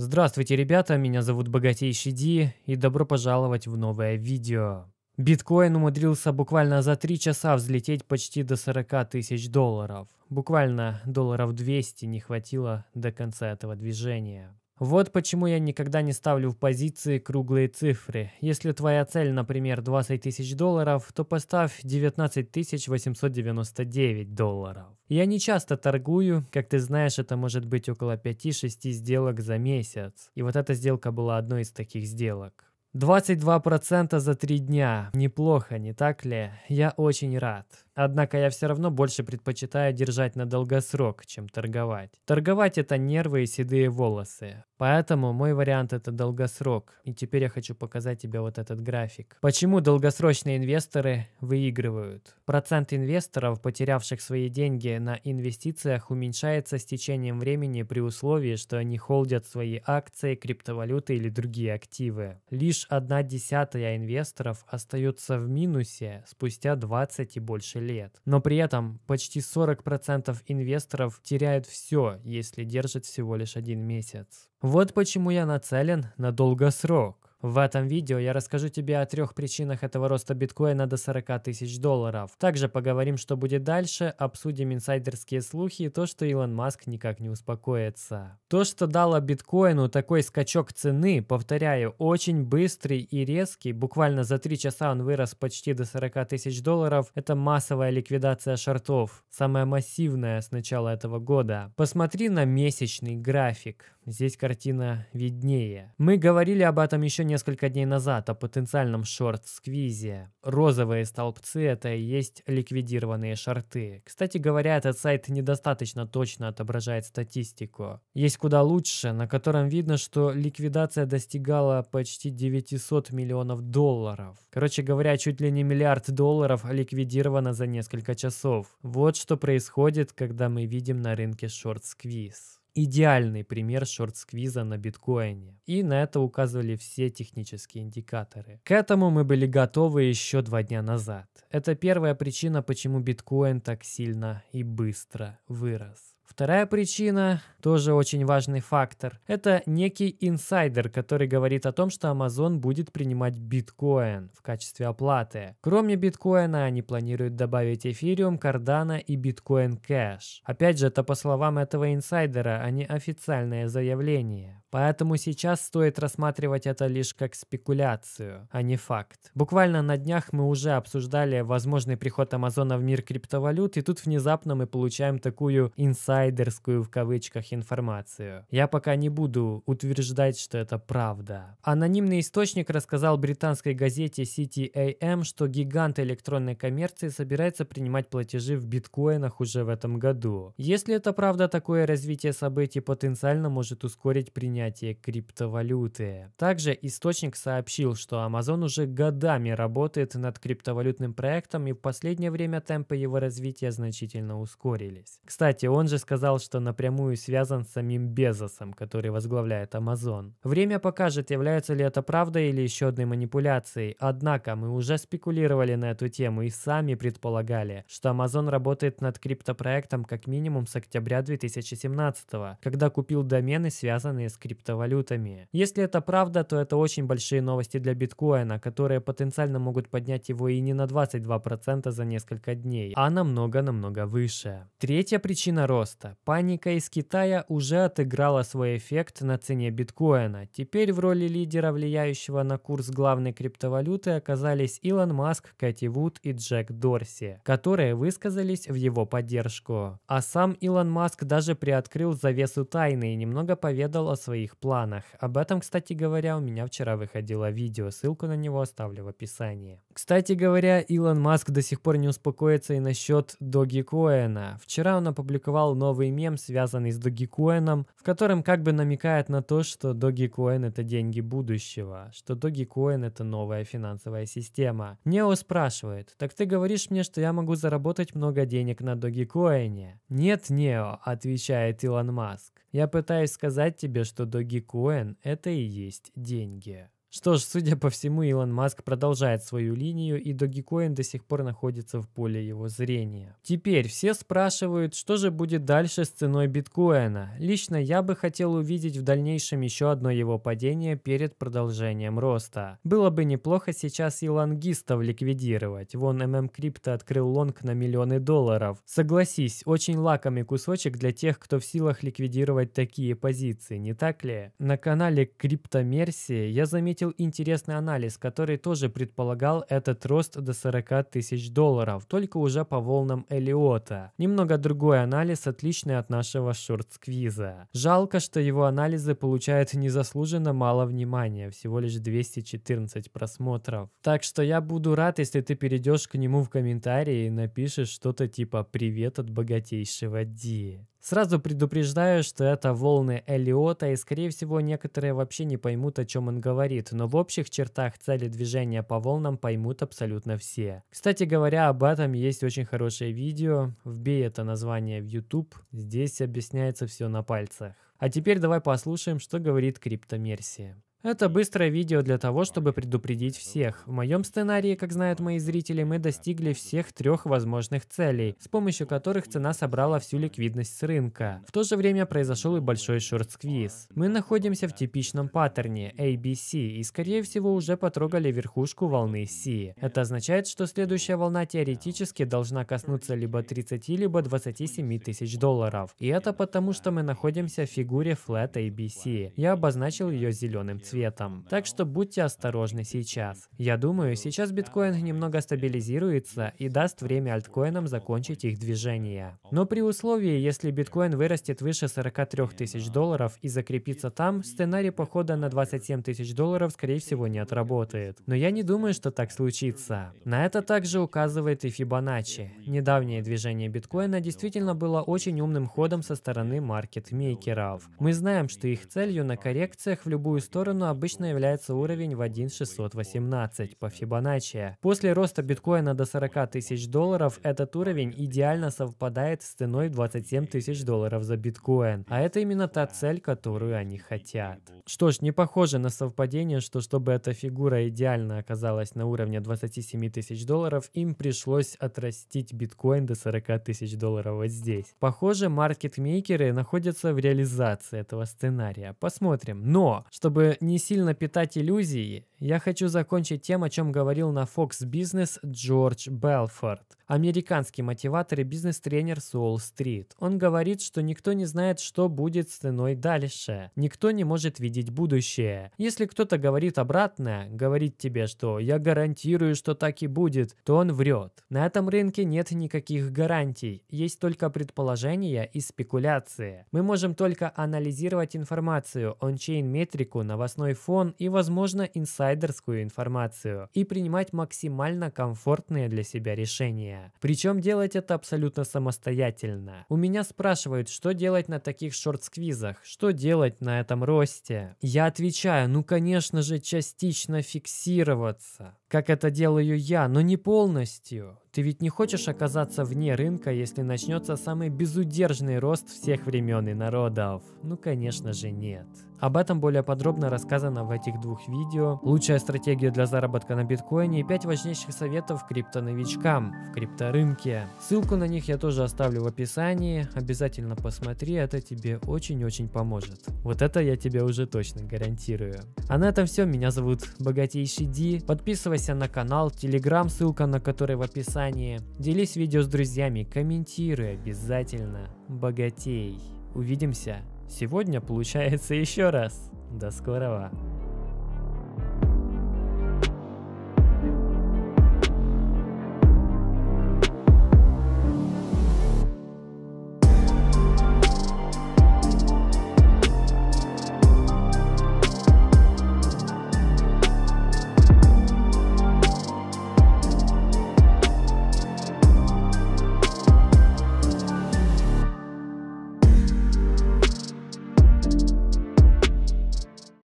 Здравствуйте, ребята, меня зовут Богатейший Ди, и добро пожаловать в новое видео. Биткоин умудрился буквально за 3 часа взлететь почти до 40 тысяч долларов. Буквально долларов 200 не хватило до конца этого движения. Вот почему я никогда не ставлю в позиции круглые цифры. Если твоя цель, например, 20 тысяч долларов, то поставь 19 899 долларов. Я не часто торгую, как ты знаешь, это может быть около 5-6 сделок за месяц. И вот эта сделка была одной из таких сделок. 22% за три дня. Неплохо, не так ли? Я очень рад. Однако я все равно больше предпочитаю держать на долгосрок, чем торговать. Торговать это нервы и седые волосы. Поэтому мой вариант это долгосрок. И теперь я хочу показать тебе вот этот график. Почему долгосрочные инвесторы выигрывают? Процент инвесторов, потерявших свои деньги на инвестициях, уменьшается с течением времени при условии, что они холдят свои акции, криптовалюты или другие активы. Лишь Лишь одна десятая инвесторов остаются в минусе спустя 20 и больше лет. Но при этом почти 40% инвесторов теряют все, если держат всего лишь один месяц. Вот почему я нацелен на долгосрок. В этом видео я расскажу тебе о трех причинах этого роста биткоина до 40 тысяч долларов. Также поговорим, что будет дальше, обсудим инсайдерские слухи и то, что Илон Маск никак не успокоится. То, что дало биткоину такой скачок цены, повторяю, очень быстрый и резкий, буквально за 3 часа он вырос почти до 40 тысяч долларов, это массовая ликвидация шортов, самая массивная с начала этого года. Посмотри на месячный график, здесь картина виднее. Мы говорили об этом еще несколько дней назад о потенциальном шорт-сквизе. Розовые столбцы – это и есть ликвидированные шорты. Кстати говоря, этот сайт недостаточно точно отображает статистику. Есть куда лучше, на котором видно, что ликвидация достигала почти 900 миллионов долларов. Короче говоря, чуть ли не миллиард долларов ликвидировано за несколько часов. Вот что происходит, когда мы видим на рынке шорт-сквиз идеальный пример шорт-сквиза на биткоине. И на это указывали все технические индикаторы. К этому мы были готовы еще два дня назад. Это первая причина, почему биткоин так сильно и быстро вырос. Вторая причина, тоже очень важный фактор, это некий инсайдер, который говорит о том, что Amazon будет принимать биткоин в качестве оплаты. Кроме биткоина, они планируют добавить эфириум, кардана и биткоин кэш. Опять же, это по словам этого инсайдера, а не официальное заявление. Поэтому сейчас стоит рассматривать это лишь как спекуляцию, а не факт. Буквально на днях мы уже обсуждали возможный приход Амазона в мир криптовалют, и тут внезапно мы получаем такую инсайдер инсайдерскую в кавычках информацию. Я пока не буду утверждать, что это правда. Анонимный источник рассказал британской газете City AM, что гигант электронной коммерции собирается принимать платежи в биткоинах уже в этом году. Если это правда, такое развитие событий потенциально может ускорить принятие криптовалюты. Также источник сообщил, что Amazon уже годами работает над криптовалютным проектом и в последнее время темпы его развития значительно ускорились. Кстати, он же сказал, что напрямую связан с самим Безосом, который возглавляет Amazon. Время покажет, является ли это правдой или еще одной манипуляцией. Однако мы уже спекулировали на эту тему и сами предполагали, что Amazon работает над криптопроектом как минимум с октября 2017, когда купил домены, связанные с криптовалютами. Если это правда, то это очень большие новости для биткоина, которые потенциально могут поднять его и не на 22% за несколько дней, а намного-намного выше. Третья причина рост роста. Паника из Китая уже отыграла свой эффект на цене биткоина. Теперь в роли лидера, влияющего на курс главной криптовалюты, оказались Илон Маск, Кэти Вуд и Джек Дорси, которые высказались в его поддержку. А сам Илон Маск даже приоткрыл завесу тайны и немного поведал о своих планах. Об этом, кстати говоря, у меня вчера выходило видео, ссылку на него оставлю в описании. Кстати говоря, Илон Маск до сих пор не успокоится и насчет Доги Коэна. Вчера он опубликовал новый новый мем, связанный с Dogecoin, в котором как бы намекает на то, что Dogecoin это деньги будущего, что Dogecoin это новая финансовая система. Нео спрашивает, так ты говоришь мне, что я могу заработать много денег на Dogecoin? Нет, Нео, отвечает Илон Маск. Я пытаюсь сказать тебе, что Dogecoin это и есть деньги. Что ж, судя по всему, Илон Маск продолжает свою линию, и Dogecoin до сих пор находится в поле его зрения. Теперь все спрашивают, что же будет дальше с ценой биткоина. Лично я бы хотел увидеть в дальнейшем еще одно его падение перед продолжением роста. Было бы неплохо сейчас и ликвидировать. Вон ММ Крипто открыл лонг на миллионы долларов. Согласись, очень лакомый кусочек для тех, кто в силах ликвидировать такие позиции, не так ли? На канале Криптомерсии я заметил отметил интересный анализ, который тоже предполагал этот рост до 40 тысяч долларов, только уже по волнам Элиота. Немного другой анализ, отличный от нашего шорт-сквиза. Жалко, что его анализы получают незаслуженно мало внимания, всего лишь 214 просмотров. Так что я буду рад, если ты перейдешь к нему в комментарии и напишешь что-то типа «Привет от богатейшего Ди». Сразу предупреждаю, что это волны Эллиота, и скорее всего некоторые вообще не поймут, о чем он говорит, но в общих чертах цели движения по волнам поймут абсолютно все. Кстати говоря, об этом есть очень хорошее видео, вбей это название в YouTube, здесь объясняется все на пальцах. А теперь давай послушаем, что говорит криптомерсия. Это быстрое видео для того, чтобы предупредить всех. В моем сценарии, как знают мои зрители, мы достигли всех трех возможных целей, с помощью которых цена собрала всю ликвидность с рынка. В то же время произошел и большой шорт-сквиз. Мы находимся в типичном паттерне ABC и, скорее всего, уже потрогали верхушку волны C. Это означает, что следующая волна теоретически должна коснуться либо 30, либо 27 тысяч долларов. И это потому, что мы находимся в фигуре Flat ABC. Я обозначил ее зеленым цветом цветом. Так что будьте осторожны сейчас. Я думаю, сейчас биткоин немного стабилизируется и даст время альткоинам закончить их движение. Но при условии, если биткоин вырастет выше 43 тысяч долларов и закрепится там, сценарий похода на 27 тысяч долларов скорее всего не отработает. Но я не думаю, что так случится. На это также указывает и Фибоначчи. Недавнее движение биткоина действительно было очень умным ходом со стороны маркетмейкеров. Мы знаем, что их целью на коррекциях в любую сторону но обычно является уровень в 1.618 по Фибоначчи. После роста биткоина до 40 тысяч долларов этот уровень идеально совпадает с ценой 27 тысяч долларов за биткоин. А это именно та цель, которую они хотят. Что ж, не похоже на совпадение, что чтобы эта фигура идеально оказалась на уровне 27 тысяч долларов, им пришлось отрастить биткоин до 40 тысяч долларов вот здесь. Похоже, маркетмейкеры находятся в реализации этого сценария. Посмотрим. Но, чтобы не сильно питать иллюзии, я хочу закончить тем, о чем говорил на Fox Business Джордж Белфорд американский мотиватор и бизнес-тренер с Уолл-стрит. Он говорит, что никто не знает, что будет с ценой дальше. Никто не может видеть будущее. Если кто-то говорит обратное, говорит тебе, что «я гарантирую, что так и будет», то он врет. На этом рынке нет никаких гарантий, есть только предположения и спекуляции. Мы можем только анализировать информацию, ончейн-метрику, новостной фон и, возможно, инсайдерскую информацию и принимать максимально комфортные для себя решения. Причем делать это абсолютно самостоятельно. У меня спрашивают, что делать на таких шорт-сквизах, что делать на этом росте. Я отвечаю, ну конечно же частично фиксироваться как это делаю я, но не полностью. Ты ведь не хочешь оказаться вне рынка, если начнется самый безудержный рост всех времен и народов? Ну, конечно же, нет. Об этом более подробно рассказано в этих двух видео. Лучшая стратегия для заработка на биткоине и 5 важнейших советов крипто новичкам в крипторынке. Ссылку на них я тоже оставлю в описании. Обязательно посмотри, это тебе очень-очень поможет. Вот это я тебе уже точно гарантирую. А на этом все. Меня зовут Богатейший Ди. Подписывайся Подписывайся на канал, телеграм, ссылка на который в описании. Делись видео с друзьями, комментируй обязательно. Богатей. Увидимся. Сегодня получается еще раз. До скорого.